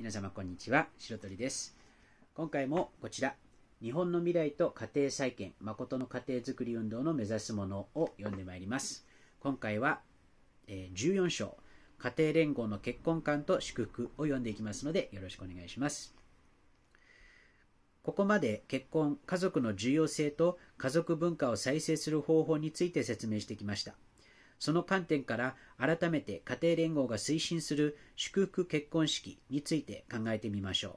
皆様こんにちは、白鳥です。今回もこちら、日本の未来と家庭再建、誠の家庭づくり運動の目指すものを読んでまいります。今回は、えー、14章、家庭連合の結婚観と祝福を読んでいきますので、よろしくお願いします。ここまで結婚、家族の重要性と家族文化を再生する方法について説明してきました。その観点から改めて家庭連合が推進する祝福結婚式について考えてみましょう。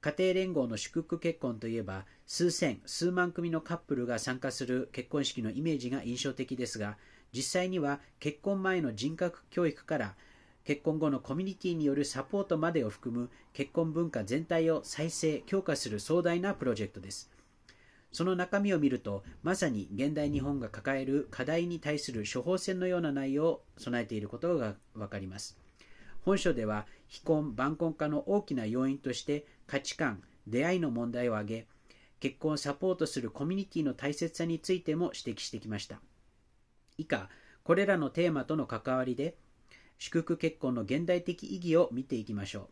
家庭連合の祝福結婚といえば数千、数万組のカップルが参加する結婚式のイメージが印象的ですが、実際には結婚前の人格教育から結婚後のコミュニティによるサポートまでを含む結婚文化全体を再生、強化する壮大なプロジェクトです。その中身を見ると、まさに現代日本が抱える課題に対する処方箋のような内容を備えていることがわかります。本書では、非婚、晩婚化の大きな要因として、価値観、出会いの問題を挙げ、結婚をサポートするコミュニティの大切さについても指摘してきました。以下、これらのテーマとの関わりで、祝福結婚の現代的意義を見ていきましょう。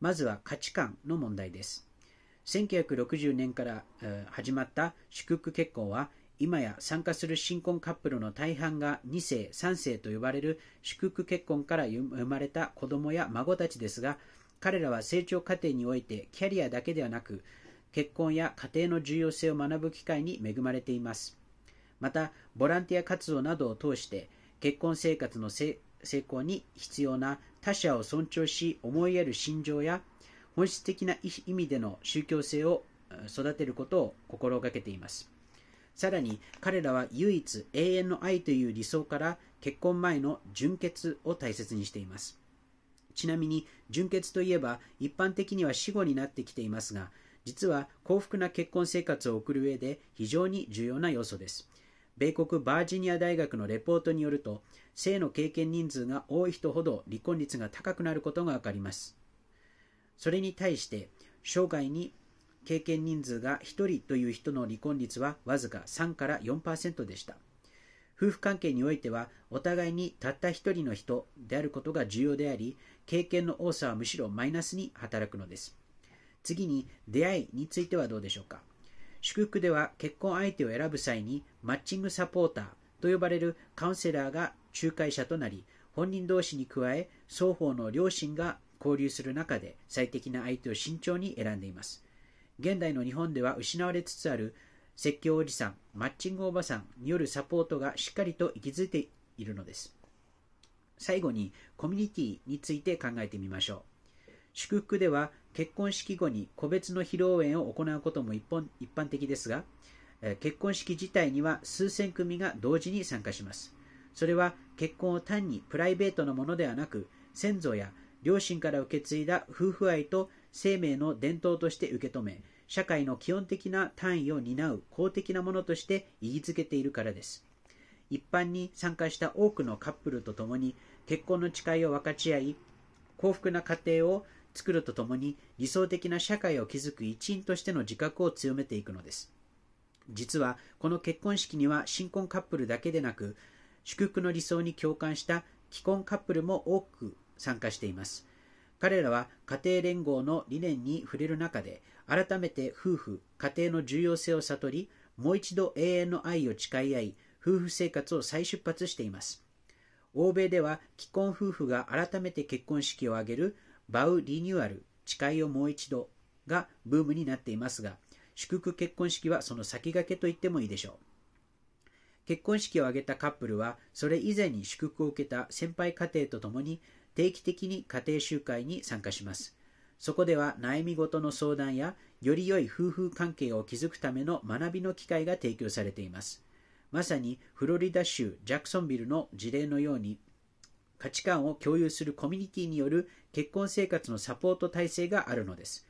まずは価値観の問題です。1960年から始まった祝福結婚は今や参加する新婚カップルの大半が2世、3世と呼ばれる祝福結婚から生まれた子供や孫たちですが彼らは成長過程においてキャリアだけではなく結婚や家庭の重要性を学ぶ機会に恵まれていますまたボランティア活動などを通して結婚生活の成功に必要な他者を尊重し思いやる心情や本質的な意味での宗教性を育てることを心がけています。さらに彼らは唯一永遠の愛という理想から結婚前の純潔を大切にしています。ちなみに純潔といえば一般的には死後になってきていますが、実は幸福な結婚生活を送る上で非常に重要な要素です。米国バージニア大学のレポートによると、性の経験人数が多い人ほど離婚率が高くなることがわかります。それに対して生涯に経験人数が1人という人の離婚率はわずか3から4%でした夫婦関係においてはお互いにたった1人の人であることが重要であり経験の多さはむしろマイナスに働くのです次に出会いについてはどうでしょうか祝福では結婚相手を選ぶ際にマッチングサポーターと呼ばれるカウンセラーが仲介者となり本人同士に加え双方の両親が交流する中で最適な相手を慎重に選んでいます。現代の日本では失われつつある説教おじさん、マッチングおばさんによるサポートがしっかりと息づいているのです。最後にコミュニティについて考えてみましょう。祝福では結婚式後に個別の披露宴を行うことも一般的ですが、結婚式自体には数千組が同時に参加します。それは結婚を単にプライベートなものではなく、先祖や両親から受け継いだ夫婦愛と生命の伝統として受け止め社会の基本的な単位を担う公的なものとして意義づけているからです一般に参加した多くのカップルと共に結婚の誓いを分かち合い幸福な家庭を作るとともに理想的な社会を築く一員としての自覚を強めていくのです実はこの結婚式には新婚カップルだけでなく祝福の理想に共感した既婚カップルも多く参加しています。彼らは家庭連合の理念に触れる中で、改めて夫婦、家庭の重要性を悟り、もう一度永遠の愛を誓い合い、夫婦生活を再出発しています。欧米では既婚夫婦が改めて結婚式を挙げるバウリニューアル、誓いをもう一度がブームになっていますが、祝福結婚式はその先駆けと言ってもいいでしょう。結婚式を挙げたカップルは、それ以前に祝福を受けた先輩家庭と共に、定期的に家庭集会に参加します。そこでは悩み事の相談や、より良い夫婦関係を築くための学びの機会が提供されています。まさにフロリダ州ジャクソンビルの事例のように、価値観を共有するコミュニティによる結婚生活のサポート体制があるのです。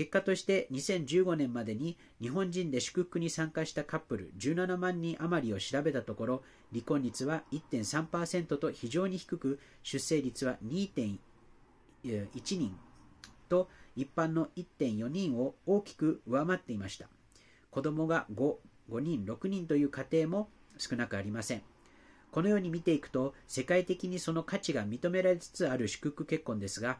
結果として2015年までに日本人で祝福に参加したカップル17万人余りを調べたところ離婚率は1.3%と非常に低く出生率は2.1人と一般の1.4人を大きく上回っていました子供が5、5人、6人という家庭も少なくありませんこのように見ていくと世界的にその価値が認められつつある祝福結婚ですが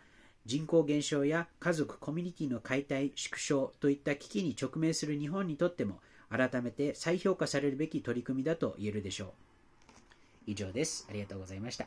人口減少や家族コミュニティの解体縮小といった危機に直面する日本にとっても改めて再評価されるべき取り組みだと言えるでしょう以上ですありがとうございました